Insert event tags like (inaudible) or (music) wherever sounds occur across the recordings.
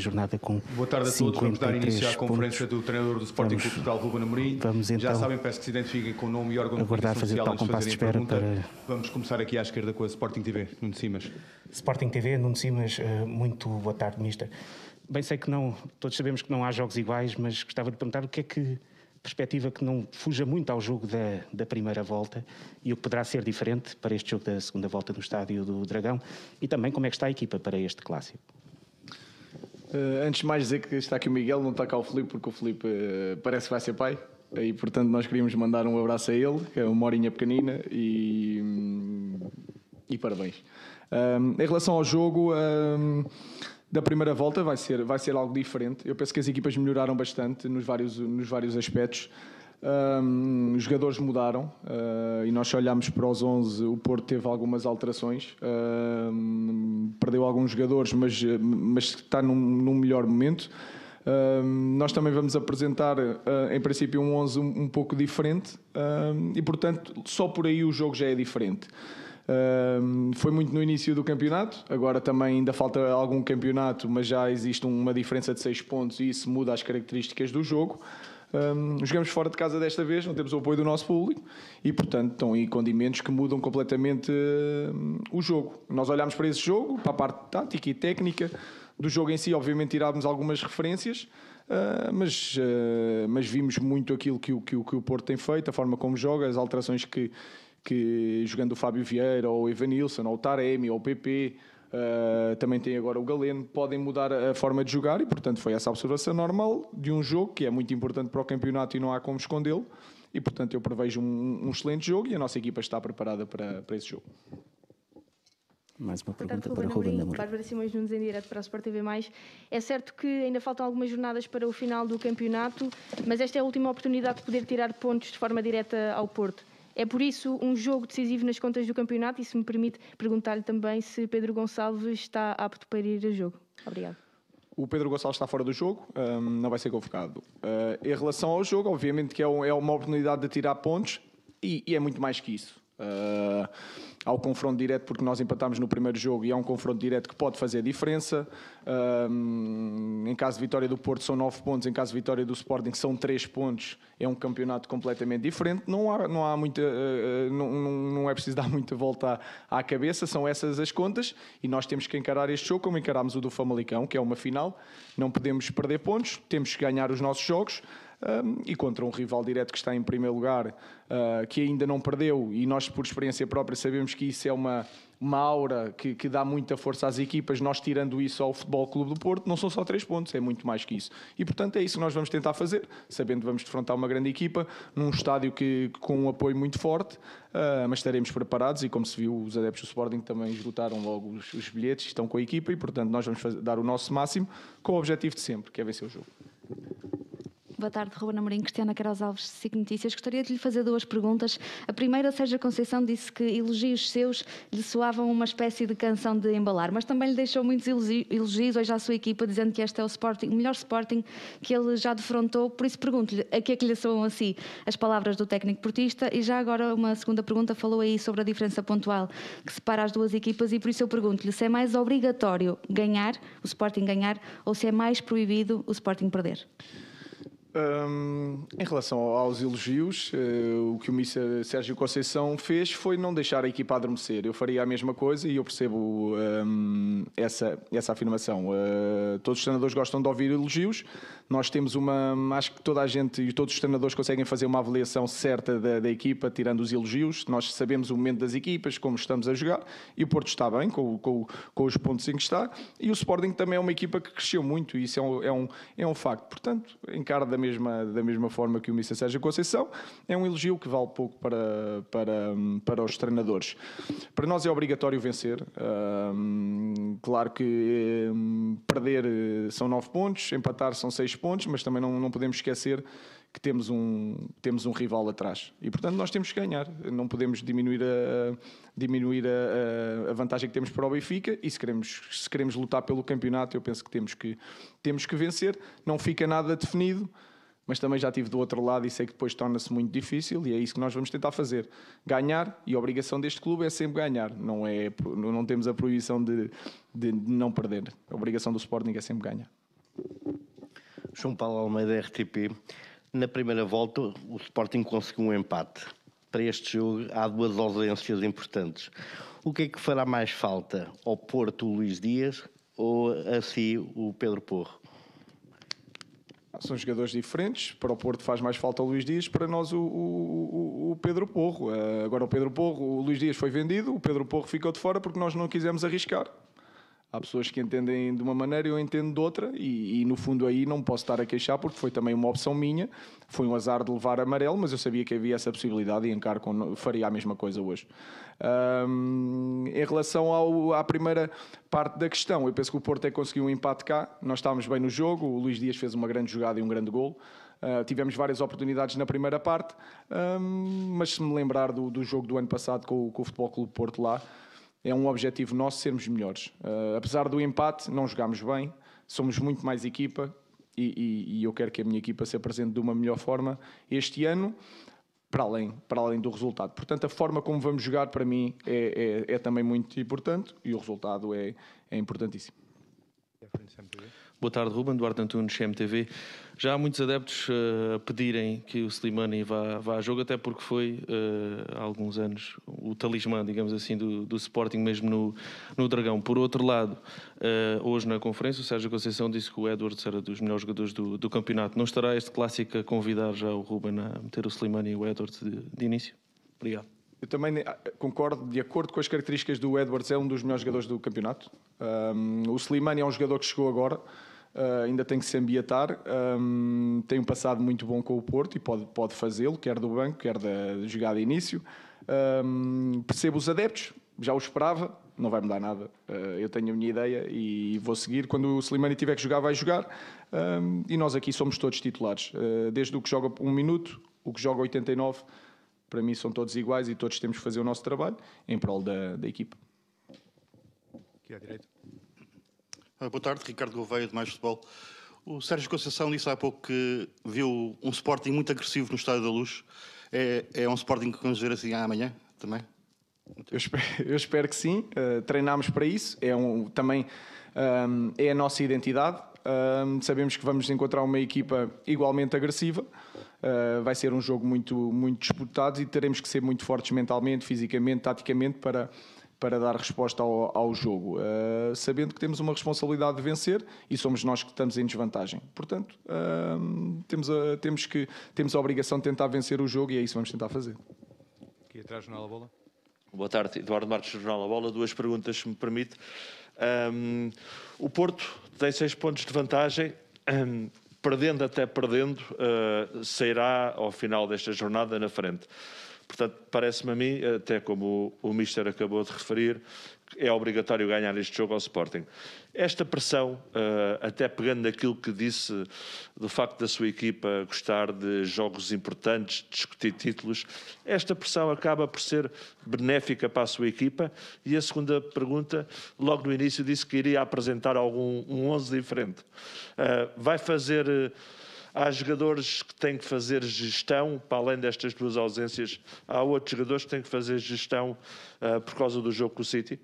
jornada com Boa tarde a todos. Vamos dar início à conferência do treinador do Sporting Clube Portugal, Ruben Namorim. Vamos então Já sabem, peço que se identifiquem com o nome e órgão aguardar de fazer tal compasso de espera pergunta. para... Vamos começar aqui à esquerda com a Sporting TV, Nuno Simas. Sporting TV, Nuno Simas, eh, muito boa tarde, ministra. Bem, sei que não, todos sabemos que não há jogos iguais, mas gostava de perguntar o que é que perspectiva que não fuja muito ao jogo da, da primeira volta e o que poderá ser diferente para este jogo da segunda volta no estádio do Dragão e também como é que está a equipa para este clássico. Uh, antes de mais dizer que está aqui o Miguel, não está cá o Filipe, porque o Filipe uh, parece que vai ser pai. Eh, e portanto nós queríamos mandar um abraço a ele, que é uma horinha pequenina, e, e parabéns. Um, em relação ao jogo. Um, da primeira volta vai ser, vai ser algo diferente. Eu penso que as equipas melhoraram bastante nos vários, nos vários aspectos. Um, os jogadores mudaram uh, e nós se olharmos para os 11, o Porto teve algumas alterações, uh, perdeu alguns jogadores, mas, mas está num, num melhor momento. Uh, nós também vamos apresentar, ah, em princípio, um 11 um, um pouco diferente e, portanto, só por aí o jogo já é diferente. foi muito no início do campeonato, agora também ainda falta algum campeonato, mas já existe uma diferença de 6 pontos e isso muda as características do jogo. Um, jogamos fora de casa desta vez, não temos o apoio do nosso público e, portanto, estão aí condimentos que mudam completamente uh, o jogo. Nós olhámos para esse jogo, para a parte tática e técnica do jogo em si, obviamente, tirámos algumas referências, uh, mas, uh, mas vimos muito aquilo que, que, que o Porto tem feito, a forma como joga, as alterações que, que jogando o Fábio Vieira, ou o Evanilson, ou o Taremi, ou o PP Uh, também tem agora o Galeno, podem mudar a forma de jogar e, portanto, foi essa observação normal de um jogo que é muito importante para o campeonato e não há como escondê-lo. E, portanto, eu prevejo um, um, excelente jogo e a nossa equipa está preparada para, para esse jogo. Mais uma pergunta Portanto, para Ruben Amorim. Bárbara Simões Nunes em direto para a Sport TV+. É certo que ainda faltam algumas jornadas para o final do campeonato, mas esta é a última oportunidade de poder tirar pontos de forma direta ao Porto. É por isso um jogo decisivo nas contas do campeonato e se me permite perguntar-lhe também se Pedro Gonçalves está apto para ir a jogo. Obrigado. O Pedro Gonçalves está fora do jogo, hum, não vai ser convocado. Eh, em relação ao jogo, obviamente que é, é uma oportunidade de tirar pontos e, é muito mais que isso. Uh, há o confronto direto porque nós empatámos no primeiro jogo e há um confronto direto que pode fazer diferença. Uh, em caso de vitória do Porto são 9 pontos, em caso de vitória do Sporting são 3 pontos. É um campeonato completamente diferente. Não há, não há muita, uh, não, não é preciso (laughs) dar muita volta à, à cabeça, são essas as contas e nós temos que encarar este jogo como encarámos o do Famalicão, que é uma final. Não podemos perder pontos, temos que ganhar os nossos jogos e contra um rival direto que está em primeiro lugar, uh, que ainda não perdeu, e nós, por experiência própria, sabemos que isso é uma, uma aura que, que dá muita força às equipas. Nós, tirando isso ao Futebol Clube do Porto, não são só três pontos, é muito mais que isso. E, portanto, é isso que nós vamos tentar fazer, sabendo que vamos defrontar uma grande equipa, num estádio que, com um apoio muito forte, uh, mas estaremos preparados. E, como se viu, os adeptos do Sporting também esgotaram logo os, os bilhetes, estão com a equipa, e, portanto, nós vamos fazer, dar o nosso máximo com o objetivo de sempre, que é vencer o jogo. Boa tarde, Ruben Amorim, Cristiana Queiroz Alves, SIC Notícias. Gostaria de lhe fazer duas perguntas. A primeira, Sérgio Conceição disse que elogios seus lhe soavam uma espécie de canção de embalar, mas também lhe deixou muitos elogios hoje à sua equipa, dizendo que este é o Sporting, o melhor Sporting que ele já defrontou. Por isso, pergunto-lhe a que é que lhe soam assim as palavras do técnico portista. E já agora, uma segunda pergunta, falou aí sobre a diferença pontual que separa as duas equipas, e por isso eu pergunto-lhe se é mais obrigatório ganhar, o Sporting ganhar, ou se é mais proibido o Sporting perder. Um, em relação aos elogios, uh, o que o Sérgio Conceição fez foi não deixar a equipa adormecer. Eu faria a mesma coisa e eu percebo um, essa, essa afirmação. Uh, todos os treinadores gostam de ouvir elogios. Nós temos uma. Acho que toda a gente e todos os treinadores conseguem fazer uma avaliação certa da, da, equipa, tirando os elogios. Nós sabemos o momento das equipas, como estamos a jogar. E o Porto está bem com, com, com os pontos em que está. E o Sporting também é uma equipa que cresceu muito. E isso é um, é um, é um facto. Portanto, encara da mesma, da mesma forma que o Mr. Sérgio Conceição, é um elogio que vale pouco para, para, para os treinadores. Para nós é obrigatório vencer. Um, claro que um, perder eh, são nove pontos, empatar são seis pontos, mas também não, não podemos esquecer que temos um, temos um rival atrás. E, portanto, nós temos que ganhar. Não podemos diminuir a, diminuir a, a vantagem que temos para o Benfica e se queremos, se queremos lutar pelo campeonato, eu penso que temos que, temos que vencer. Não fica nada definido mas também já tive do outro lado e sei que depois torna-se muito difícil e é isso que nós vamos tentar fazer. Ganhar e a obrigação deste clube é sempre ganhar, não, é, não temos a proibição de, de não perder. A obrigação do Sporting é sempre ganhar. João Paulo Almeida, RTP. Na primeira volta, o Sporting conseguiu um empate. Para este jogo, há duas ausências importantes. O que é que fará mais falta? Ao Porto, o Luís Dias ou a si, o Pedro Porro? são jogadores diferentes. Para o Porto faz mais falta o Luís Dias, para nós o, o, o Pedro Porro. Eh, agora o Pedro Porro, o Luís Dias foi vendido, o Pedro Porro ficou de fora porque nós não quisemos arriscar. Há pessoas que entendem de uma maneira, e eu entendo de outra, e, e, no fundo aí não posso estar a queixar, porque foi também uma opção minha. Foi um azar de levar amarelo, mas eu sabia que havia essa possibilidade e encaro com, faria a mesma coisa hoje. Um, em relação ao, à primeira parte da questão, eu penso que o Porto é que conseguiu um empate cá. Nós estávamos bem no jogo, o Luís Dias fez uma grande jogada e um grande gol. Uh, tivemos várias oportunidades na primeira parte, um, mas se me lembrar do, do jogo do ano passado com, com o Futebol Clube Porto lá é um objetivo nosso sermos melhores. Uh, apesar do empate, não jogámos bem, somos muito mais equipa e, e, e, eu quero que a minha equipa se apresente de uma melhor forma este ano, para além, para além do resultado. Portanto, a forma como vamos jogar para mim é, é, é também muito importante e o resultado é, é importantíssimo. Boa tarde, Ruben. Duarte Antunes, CMTV. Já há muitos adeptos uh, a pedirem que o Slimani vá, vá a jogo, até porque foi, uh, há alguns anos, o talismã, digamos assim, do, do Sporting, mesmo no, no Dragão. Por outro lado, uh, hoje na conferência, o Sérgio Conceição disse que o Edwards era dos melhores jogadores do, do campeonato. Não estará este clássico a convidar já o Ruben a meter o Slimani e o Edwards de, de início? Obrigado. Eu também eh, concordo, de acordo com as características do Edwards, é um dos melhores jogadores do campeonato. Um, o Slimani é um jogador que chegou agora, uh, ainda tem que se ambientar, um, tem um passado muito bom com o Porto e pode, pode fazê-lo, quer do banco, quer da jogada de início. Um, percebo os adeptos, já o esperava, não vai mudar nada. Uh, eu tenho a minha ideia e vou seguir. Quando o Slimani tiver que jogar, vai jogar. e nós aqui somos todos titulares, uh, desde o que joga um minuto, o que joga 89 para mim são todos iguais e todos temos que fazer o nosso trabalho em prol da, da equipa. Aqui à direita. Ah, boa tarde, Ricardo Gouveia, de Mais Futebol. O Sérgio Conceição disse há pouco que viu um Sporting muito agressivo no Estádio da Luz. É, é um Sporting que vamos ver assim amanhã também? Eu espero, eu espero que sim. Uh, treinámos para isso. É um, também um, é a nossa identidade. Um, sabemos que vamos encontrar uma equipa igualmente agressiva. Eh, vai ser um jogo muito, muito disputado e teremos que ser muito fortes mentalmente, fisicamente, taticamente para, para dar resposta ao, ao jogo, uh, sabendo que temos uma responsabilidade de vencer e somos nós que estamos em desvantagem. Portanto, uh, temos, a, temos, que, temos a obrigação de tentar vencer o jogo e é isso que vamos tentar fazer. Aqui atrás, Jornal da Bola. Boa tarde, Eduardo Marques, Jornal da Bola. Duas perguntas, se me permite. Um, ehm, o Porto tem seis pontos de vantagem. Ehm, perdendo até perdendo, uh, sairá ao final desta jornada na frente. Portanto, parece-me a mim, até como o, o Mister acabou de referir, é obrigatório ganhar este jogo ao Sporting. Esta pressão, uh, até pegando naquilo que disse do facto da sua equipa gostar de jogos importantes, discutir títulos, esta pressão acaba por ser benéfica para a sua equipa? E a segunda pergunta, logo no início disse que iria apresentar algum um 11 diferente. Uh, vai fazer... Uh, há jogadores que têm que fazer gestão, para além destas duas ausências, há outros jogadores que têm que fazer gestão uh, por causa do jogo com o City?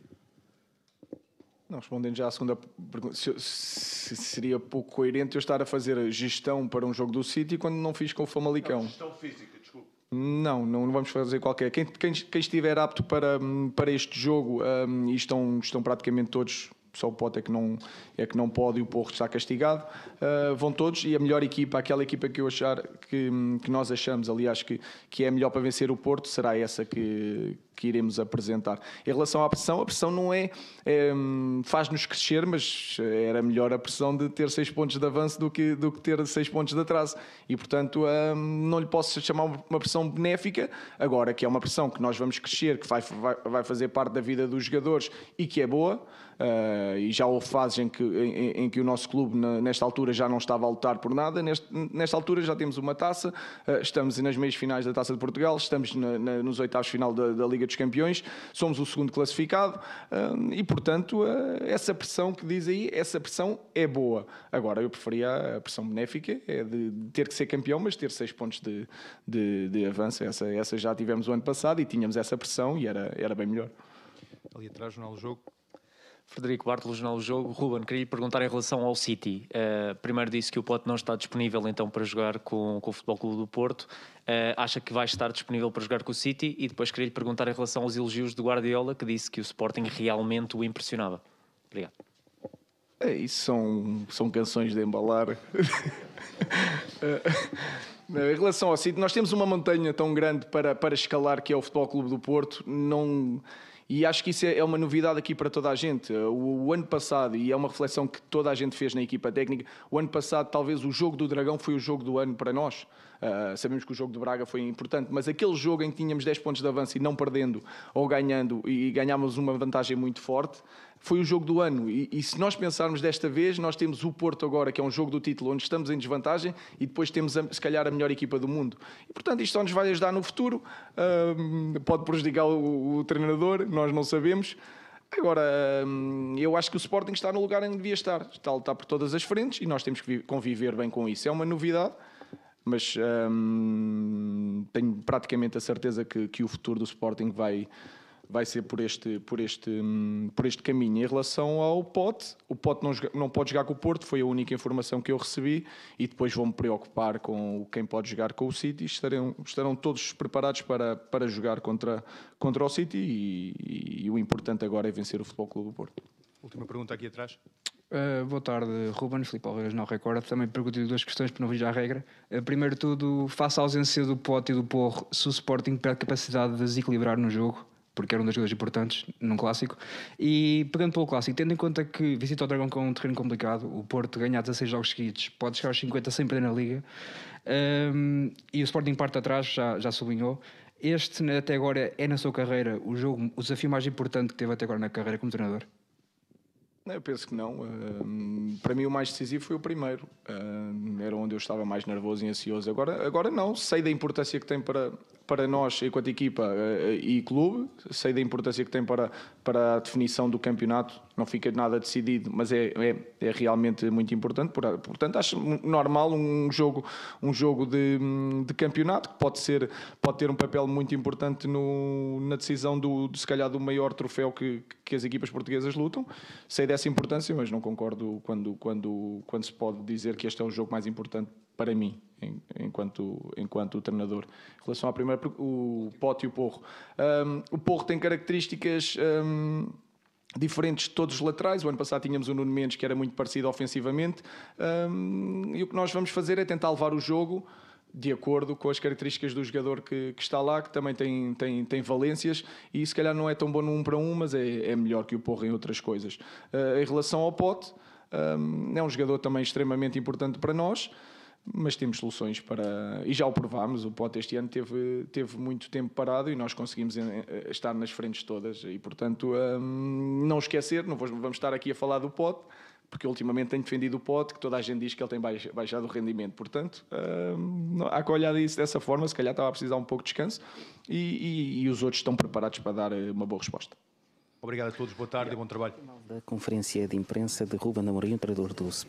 Não, respondendo já à segunda pergunta, se, se, seria pouco coerente eu estar a fazer gestão para um jogo do City quando não fiz com o Famalicão. Não, gestão física, desculpe. Não, não, não vamos fazer qualquer. Quem, quem, quem estiver apto para, hum, para este jogo, um, e estão, estão praticamente todos só o Pote é que não, é que não pode e o Porro está castigado. Uh, vão todos e a melhor equipa, aquela equipa que, eu achar, que, que nós achamos, aliás, que, que é melhor para vencer o Porto, será essa que, que iremos apresentar. Em relação à pressão, a pressão não é. é faz-nos crescer, mas era melhor a pressão de ter seis pontos de avanço do que, do que ter seis pontos de atraso. E, portanto, ah, não lhe posso chamar uma pressão benéfica, agora que é uma pressão que nós vamos crescer, que vai, vai, vai fazer parte da vida dos jogadores e que é boa. Uh, Uh, e já houve fases em que, em, em que o nosso clube, na, nesta altura, já não estava a lutar por nada. Neste, nesta altura já temos uma taça, uh, estamos nas meias finais da Taça de Portugal, estamos na, na, nos oitavos final da, da, Liga dos Campeões, somos o segundo classificado uh, e, portanto, essa pressão que diz aí, essa pressão é boa. Agora, eu preferia a pressão benéfica, é de, de ter que ser campeão, mas ter seis pontos de, de, de avanço. Essa, essa já tivemos o ano passado e tínhamos essa pressão e era, era bem melhor. Ali atrás, no Jogo, Frederico Bartolo, Jornal do Jogo. Ruben, queria lhe perguntar em relação ao City. Uh, primeiro disse que o Pote não está disponível então para jogar com, com o Futebol Clube do Porto. Uh, acha que vai estar disponível para jogar com o City? E depois queria lhe perguntar em relação aos elogios de Guardiola, que disse que o Sporting realmente o impressionava. Obrigado. É, isso são, são canções de embalar. (laughs) Em relação ao City, nós temos uma montanha tão grande para, para escalar que é o Futebol Clube do Porto. Não, e acho que isso é, é uma novidade aqui para toda a gente. O, o, ano passado, e é uma reflexão que toda a gente fez na equipa técnica, o ano passado talvez o jogo do Dragão foi o jogo do ano para nós. Uh, sabemos que o jogo de Braga foi importante, mas aquele jogo em que tínhamos 10 pontos de avanço e não perdendo ou ganhando, e, e ganhámos uma vantagem muito forte, foi o jogo do ano. E, e, se nós pensarmos desta vez, nós temos o Porto agora, que é um jogo do título, onde estamos em desvantagem, e depois temos, a, se calhar, a melhor equipa do mundo. E, portanto, isto só nos vai ajudar no futuro. pode prejudicar o, o, treinador, nós não sabemos. Agora, eu acho que o Sporting está no lugar em que devia estar. Está a lutar por todas as frentes e nós temos que conviver bem com isso. É uma novidade, mas tenho praticamente a certeza que, que o futuro do Sporting vai vai ser por este, por este, hum, por este caminho. Em relação ao Pote, o Pote não, não pode jogar com o Porto, foi a única informação que eu recebi, e depois vou-me preocupar com quem pode jogar com o City. Estarão, estarão todos preparados para, para jogar contra, contra o City, e, e, e o importante agora é vencer o Futebol Clube do Porto. Última pergunta aqui atrás. Uh, boa tarde, Ruben. Filipe Alveiras não recorda. Também pergunto-lhe duas questões para não vir à regra. Uh, primeiro tudo, face à ausência do Pote e do Porro, se o Sporting perde capacidade de desequilibrar no jogo, porque era um dos jogadores importantes num clássico. E pegando pelo clássico, tendo em conta que visita o Dragão com um terreno complicado, o Porto ganha 16 jogos seguidos, pode chegar aos 50 sem perder na Liga, um, e o Sporting parte atrás, já, já sublinhou. Este, até agora, é na sua carreira o jogo, o desafio mais importante que teve até agora na carreira como treinador? Eu penso que não. Hum, para mim, o mais decisivo foi o primeiro. Hum, era onde eu estava mais nervoso e ansioso. Agora, agora não. Sei da importância que tem para, para nós, enquanto equipa eh, e clube, sei da importância que tem para, para a definição do campeonato, não fica nada decidido, mas é, é, é realmente muito importante. Portanto, acho normal um jogo, um jogo de, de campeonato que pode, ser, pode ter um papel muito importante no, na decisão do, de, se calhar, do maior troféu que, que as equipas portuguesas lutam. Sei dessa importância, mas não concordo quando, quando, quando se pode dizer que este é o jogo mais importante para mim, enquanto, enquanto treinador. Em relação à primeira, o Pote e o Porro. Um, o Porro tem características. Um, diferentes de todos os laterais. O ano passado tínhamos o Nuno Mendes que era muito parecido ofensivamente. Um, e o que nós vamos fazer é tentar levar o jogo de acordo com as características do jogador que, que, está lá, que também tem, tem, tem valências, e se calhar não é tão bom num para um, mas é, é melhor que o Porro em outras coisas. Uh, em relação ao Pote, um, é um jogador também extremamente importante para nós mas temos soluções para. E já o provámos, o POT este ano teve, teve muito tempo parado e nós conseguimos eh, eh, estar nas frentes todas. E, portanto, hum, não esquecer, não vamos estar aqui a falar do POT, porque ultimamente tenho defendido o POT, que toda a gente diz que ele tem baixado o rendimento. Portanto, hum, há que olhar isso dessa forma, se calhar estava a precisar um pouco de descanso e, e, e os outros estão preparados para dar eh, uma boa resposta. Obrigado a todos, boa tarde e bom trabalho. Da conferência de imprensa de Ruben Amorim, treinador do Sport.